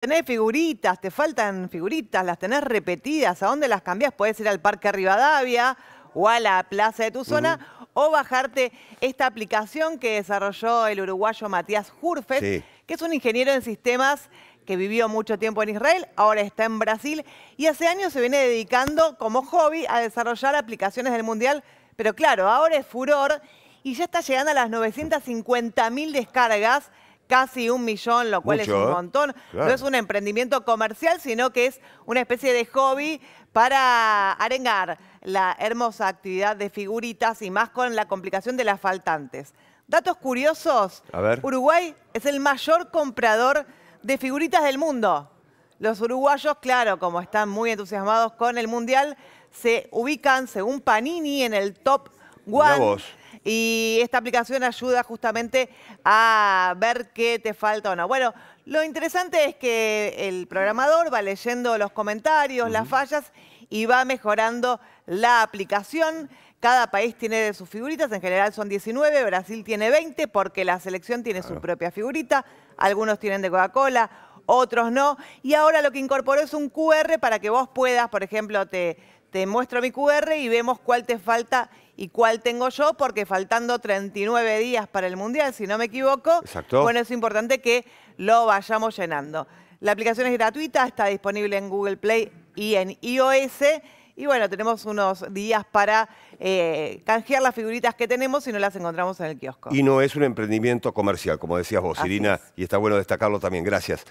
Tenés figuritas, te faltan figuritas, las tenés repetidas. ¿A dónde las cambiás? puedes ir al Parque Rivadavia o a la Plaza de tu zona o bajarte esta aplicación que desarrolló el uruguayo Matías Hurfet, que es un ingeniero en sistemas que vivió mucho tiempo en Israel, ahora está en Brasil y hace años se viene dedicando como hobby a desarrollar aplicaciones del Mundial. Pero claro, ahora es furor y ya está llegando a las 950 mil descargas casi un millón, lo cual es un ¿eh? montón. No es un emprendimiento comercial, sino que es una especie de hobby para arengar la hermosa actividad de figuritas y más con la complicación de las faltantes. Datos curiosos. Uruguay es el mayor comprador de figuritas del mundo. Los uruguayos, claro, como están muy entusiasmados con el Mundial, se ubican, según Panini, en el top one y esta aplicación ayuda justamente a ver qué te falta o no. Bueno, lo interesante es que el programador va leyendo los comentarios, las fallas y va mejorando la aplicación. Cada país tiene sus figuritas, en general son 19, Brasil tiene 20 porque la selección tiene su propia figurita, algunos tienen de Coca-Cola, otros no. Y ahora lo que incorporó es un QR para que vos puedas, por ejemplo, te, te muestro mi QR y vemos cuál te falta y cuál tengo yo, porque faltando 39 días para el Mundial, si no me equivoco, bueno, es importante que lo vayamos llenando. La aplicación es gratuita, está disponible en Google Play y en iOS. Y bueno, tenemos unos días para eh, canjear las figuritas que tenemos si no las encontramos en el kiosco. Y no es un emprendimiento comercial, como decías vos, Irina, y está bueno destacarlo también. Gracias.